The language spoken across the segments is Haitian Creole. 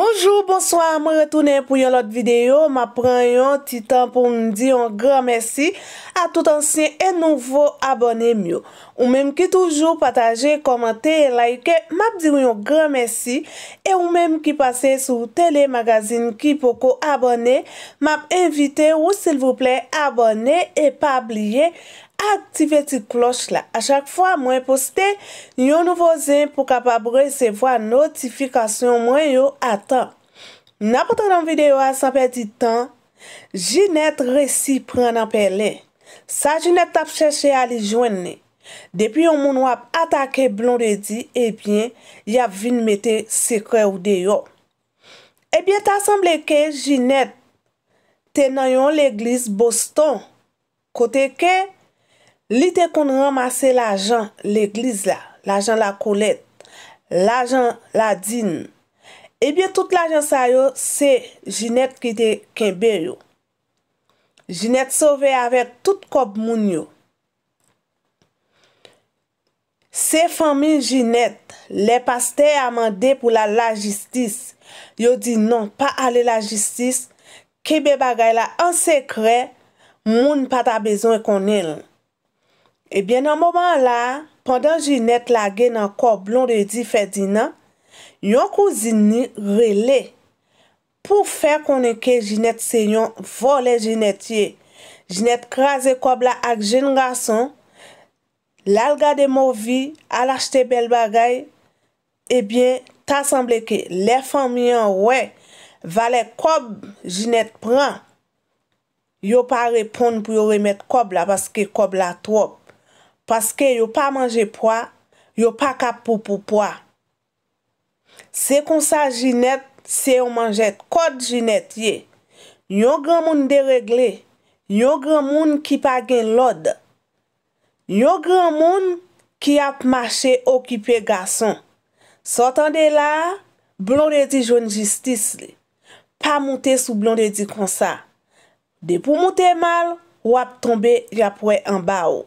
Bonjour, bonsoir, mwen retounen pou yon lot videyo, mwen pren yon titan pou mwen di yon gran mersi a tout ansyen e nouvo abonnen myo. Ou menm ki toujou pataje, komante, like, mwen di yon gran mersi, e ou menm ki pase sou telemagazine ki poko abonnen, mwen mwen invite ou silvouple abonnen e pabliye. aktive ti kloch la. A chak fwa mwen poste, yon nouvo zin pou kapab resevo an notifikasyon mwen yo atan. Na potan an videyo an sanpe ti tan, jinet resipren anpe le. Sa jinet tap cheshe a li jwen ne. Depi yon moun wap atake blon de di, e bien, yap vin mette sekre ou de yo. E bien, ta semble ke jinet tenayon l'eglis boston. Kote ke, Li te kon ramase la jan l'eglis la, la jan la kolet, la jan la din. Ebyen eh tout la jan sa yo, se jinet ki te kembe yo. Jinet sove avet tout kop moun yo. Se famin jinet, le paste amande pou la la jistis, yo di non pa ale la jistis, kebe bagay la an sekre, moun pata bezon kon elen. Ebyen eh nan mouman la, pandan jinet lage nan kob londe di fedina, yon kouzini rele. Pou fè konen ke jinet se yon, vo le jinet ye. Jinet kreze kob la ak jen gason, lal gade mou vi, al achete bel bagay, ebyen ta semble ke le fami yon we, vale kob jinet pran. Yo pa repon pou yo remet kob la, paske kob la trop. Paske yo pa manje pwa, yo pa kap pou pou pwa. Se kon sa jinet se yo manjet kod jinet ye. Yo gran moun de regle, yo gran moun ki pa gen lode. Yo gran moun ki ap mache okipe gason. Sotan de la, blon de di joun jistis li. Pa mouten sou blon de di kon sa. De pou mouten mal, wap tombe yapwe anba ou.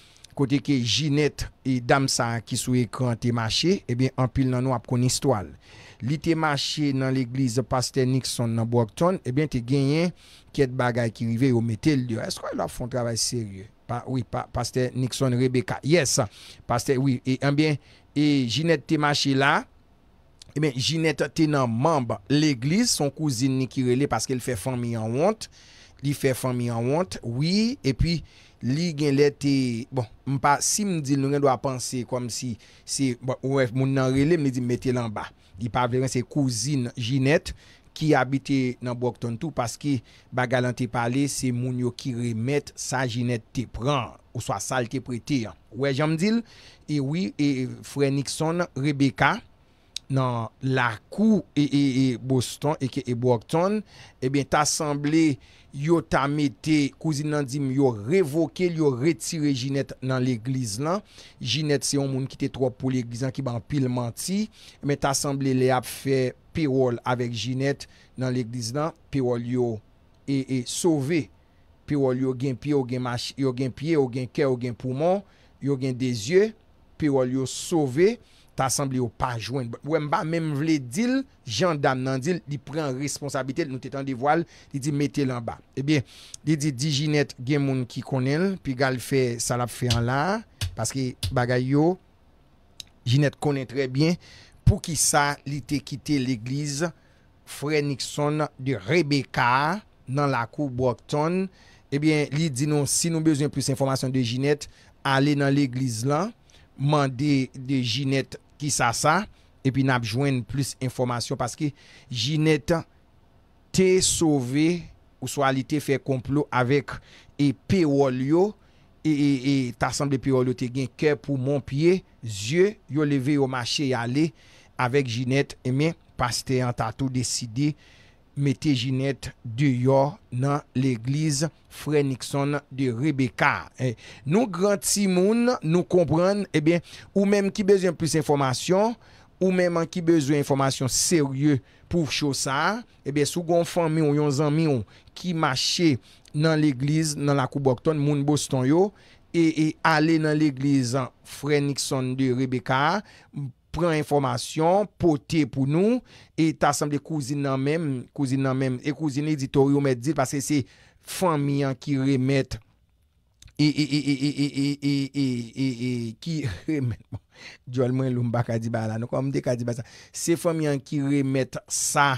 Kote ke jinet e dam sa ki sou ekran te mache, e eh bin empil nan nou ap kon istwal. Li te mache nan l'eglise paste Nixon nan Bocton, e eh bin te genyen ket bagay ki rive yo metel diyo. Esko e la fon travay serye? Oui, paste Nixon Rebecca. Yes, paste oui. E jinet eh te mache la, e bin jinet te nan mamba l'eglise, son kouzin Nikirele, paske el fe fan mi an wante. li fe fami anwant, wi, epi, li gen lete, bon, mpa, si mdil nou ren do a panse, kom si, si, mwen bon, nan rele, mwen di mette lan ba, di pa veren se kouzin, jinet, ki abite nan bok ton tou, paske, bagalante pale, se moun yo ki remet, sa jinet te pran, ou swa sal te prete, we, jan mdil, e wi, e fre Nixon, Rebecca, nan lakou e e e Boston eke e Bokton, e ben eh tasemble yo ta mette kouzin nan dim yo revoke, yo retire Ginette nan l'egliz lan. Ginette se yon moun kite 3 pou l'eglizan ki ban pil manti, men eh tasemble le ap fe Pirol avek Ginette nan l'egliz lan, Pirol yo e e sove, Pirol yo gen piye, yo gen kè, yo gen poumon, yo gen dezye, Pirol yo sove, Assemble ou pa jwen. Wè mba mèm vle dil, jandam nan dil, li pre an responsabite, nou te tan di voal, li di mette lan ba. Ebyen, eh li di di Ginette, gen moun ki konel, pi gal fè salap fè an la, paske bagay yo, Ginette konen trebyen, pou ki sa li te kite l'eglize, Fray Nixon de Rebecca, nan la kou Bokton, ebyen, eh li di non, si nou bezon plus informasyon de Ginette, ale nan l'eglize lan, mande de Ginette ki sa sa, epi nap jwen plus informasyon, paske jinet te sove ou swa li te fe komplo avek e pe wol yo e, e, e tasan de pe wol yo te gen ke pou mon pie zye, yo leve yo mache yale avek jinet, eme paske te an tatou deside mettejinet de yo nan l'Eglise Fray Nixon de Rebecca. Eh, nou granti moun nou kompran, eh ou menm ki bezwen plus informasyon, ou menm an ki bezwen informasyon seryou pouf chosa, eh sou gonfan miyon yon zanmiyon ki mache nan l'Eglise, nan la kou bokton moun boston yo, e, e ale nan l'Eglise Fray Nixon de Rebecca, pouf chosa, pren informasyon, potè pou nou, et ta sem de kouzine nan menm, kouzine nan menm, et kouzine di to yo met di, paske se fanyan ki remet, e, e, e, e, e, e, e, e, e, e, e, e, e, ki remet, bon, jol mwen lumba kadi bala, nou komde kadi bala, se fanyan ki remet sa,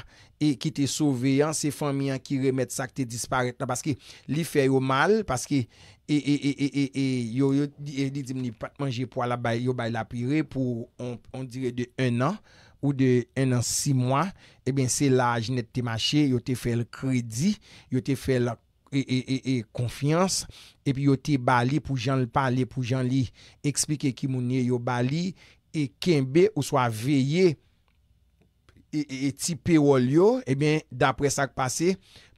e ki te soveyan, se fanyan ki remet sa, ki te disparet, nan paske li fè yo mal, paske, E, e, e, e yo di di mni pat manje pou ala yo bay la pire pou on dire de 1 an ou de 1 an 6 mwa e eh ben se la jinet te mache yo te fel kredi yo te fel e e e e konfians e pi yo te bali pou jan li pali pou jan li eksplike ki mouni yo bali e kenbe ou swa veye e ti pe wol yo e eh ben dapre sa k pase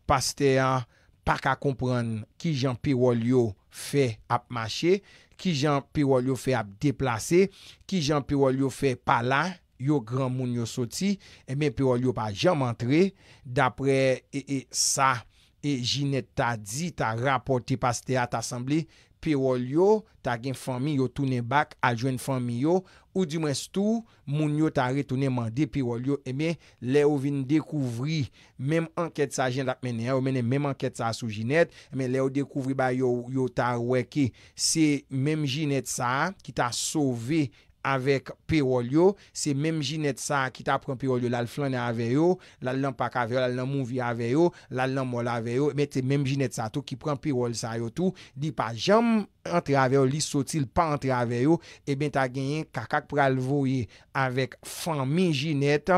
paste a pa ka kompran ki jan piwol yo fe ap mache, ki jan piwol yo fe ap deplase, ki jan piwol yo fe pala, yo gran moun yo soti, e men piwol yo pa jan mantre, dapre e, e sa e jinet ta di ta rapote pas te at asemblee, Pirolyo ta gen fami yo toune bak a jwen fami yo ou di mwen stou moun yo ta re toune mande pirolyo eme eh le ou vin dekouvri mem anket sa jen dat menen yo menen mem anket sa sou jinet eme eh le ou dekouvri ba yo yo ta weke se mem jinet sa ki ta sove jinet. avèk perol yo, se mèm jinet sa ki ta pran perol yo, lal flan avè yo, lal lan pak avè yo, lal lan moun vi avè yo, lal lan mol avè yo, mèm se mèm jinet sa tou ki pran perol sa yo tou, di pa jèm antre avè yo li, sotil pa antre avè yo, e ben ta genyen kakak pral vouye avèk fami jinet.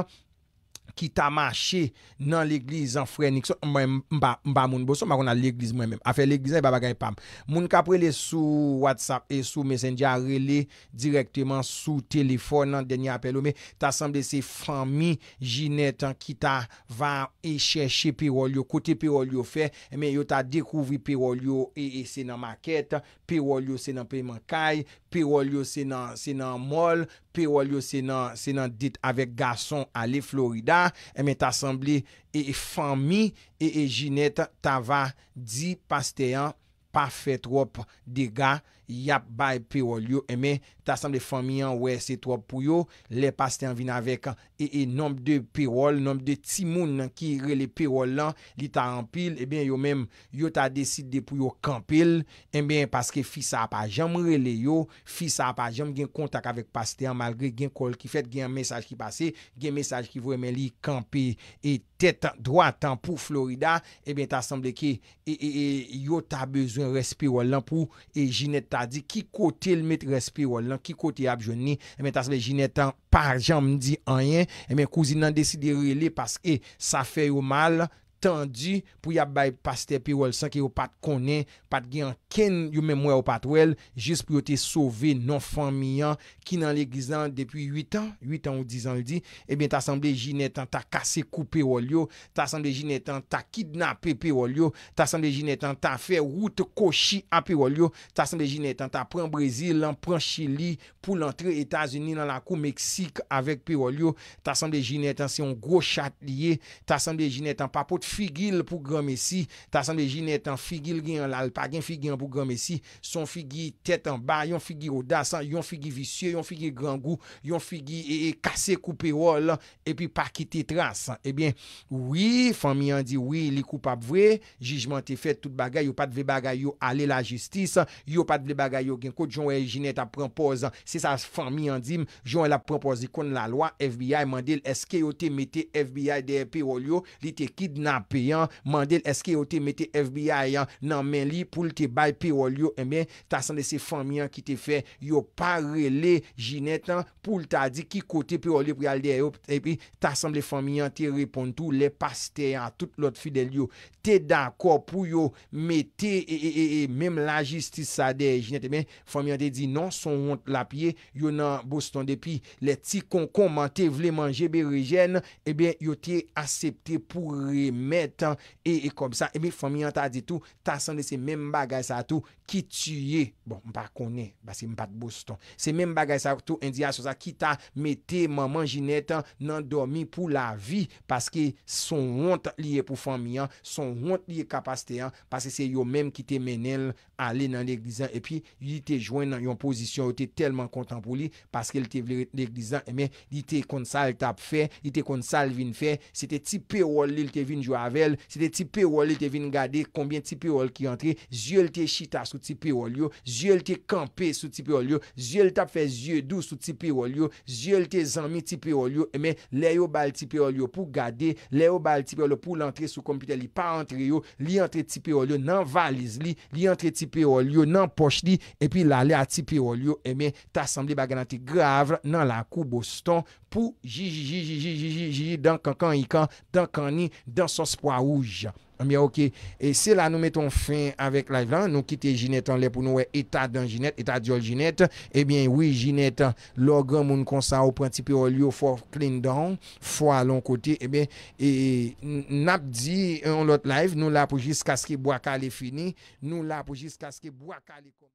Ki ta mache nan l'eglizan frenik. So mwen mba moun bo. So mwen mba kon nan l'eglizan mwen men. Afe l'eglizan yon baba gen yon pam. Moun ka prele sou WhatsApp e sou messenger. Rele direkteman sou telefon nan denye apelo. Me ta sanbe se fami jinetan ki ta va echeche piwol yo. Kote piwol yo fe. Emen yo ta dekouvri piwol yo e ese nan maket. Piwol yo se nan peyman kay. Piwol yo se nan mol. Piwol yo se nan peyman kay. pe walyo se nan dit avek gason ale Florida, eme eh tasemble e, e fami e ejinet tava di pasteyan pa fe trop dega, yap bay perol yo, eme, eh tasan de fami an wese trop pou yo, le Pasteur vin avek e, e nom de perol, nom de timoun ki rele perol lan, li ta ampil, e eh ben yo men yo ta deside pou yo kampil, e ben paske fi sa apajam rele yo, fi sa apajam gen kontak avek Pasteur, malgre gen kol ki fet, gen mensaj ki pase, gen mensaj ki vweme li kampe eti. tè tan, drwa tan pou Florida, e eh ben ta sanble ki, e, yo ta bezwen respiro lan pou, e jinet ta di, ki kote l mit respiro lan, ki kote abjoni, e ben ta sanble jinet tan, par jan mdi anyen, e eh ben kouzin nan deside rele, paske, sa fe yo mal, la, an di pou ya baypaste Pirol san ki yo pat konen, pat gen ken yo memwe yo pat wel, jist pou yo te sove non famiyan ki nan l'egizan depi 8 an, 8 an ou 10 an li di, e ben ta samble jinetan, ta kase kou Pirolio, ta samble jinetan, ta kidnap Pirolio, ta samble jinetan, ta fe wout koshi a Pirolio, ta samble jinetan, ta pren Brezil, lan pren Chili pou l'entre Etasunin nan la kou Meksik avek Pirolio, ta samble jinetan, se yon gro chat liye, ta samble jinetan, pa pot fiy figil pou grame si, tasan de jinetan figil gen lalpa gen figil pou grame si, son figi tetan ba, yon figi odasan, yon figi visye, yon figi grangou, yon figi kase koupe wol, epi pa kite trasan. Ebyen, eh oui, fami yon di, oui, li koupap vre, jijman te fet tout bagay, yo pat ve bagay yo ale la jistis, yo pat ve bagay yo gen kote, joun el jinet apropoz, se sa fami yon dim, joun el apropoz di kon la lwa, FBI mandil, eske yo te mete FBI de pe wol yo, li te kidna pe yon, mandel eske yo te mette FBI yon nan men li pou l te bay pe walyo, e ben tasan de se fami yon ki te fe, yo pare le jinetan pou l ta di ki kote pe walyo pou yalde yon tasan de fami yon te repon tou le paste yon, tout lot fidel yon te dako pou yon mette, e e e e, mem la jistisa de jinetan, e ben fami yon te di non son wont la piye, yon nan bostan de pi, le ti kon kon man te vle manje be rejen, e ben yo te acepte pou re mè tan e e kom sa, e mi fòmian ta di tou, ta san de se mèm bagay sa tou ki tuyè, bon mpa konè, basi mpa te bous ton, se mèm bagay sa tou, en di a sou sa ki ta mè te maman jinè tan nan dormi pou la vi, paske son wont liè pou fòmian, son wont liè kapasteyan, paske se yo mèm ki te menèl alè nan l'eglizan e pi, li te jwen nan yon pozisyon ou te telman kontan pou li, paske l te vlè l'eglizan, e mi, li te kon sa l tap fè, li te kon sa l vin fè se te ti pè wol li, li te vin jwa Se te tipe wole te vine gade kongbien tipe wole ki entre, zyele te chita sou tipe wole yo, zyele te kampe sou tipe wole yo, zyele ta fe zye dou sou tipe wole yo, zyele te zanmi tipe wole yo, eme le yo baltipe wole yo pou gade, le yo baltipe wole pou lan tre sou kompite li pa entre yo, li antre tipe wole yo nan valise li, li antre tipe wole yo nan poche li, epi lale a tipe wole yo, eme ta samdi bagana te grav nan la kou bospiton pou jiji jiji jiji jiji jii jiji r eagle riggleo rikleo rikleo rikleo rinkleo rikle pou a ouj. E se la nou meton fin avèk la jvan, nou kite jinet an lè pou nou wè etat dan jinet, etat diol jinet, ebyen, eh wè jinet, logon moun konsa ou pwantipi ou liyo fò klindan, fò alon kote, ebyen, eh e nap di an lot live, nou la pou jiska skibou akal e fini, nou la pou jiska skibou akal e kon.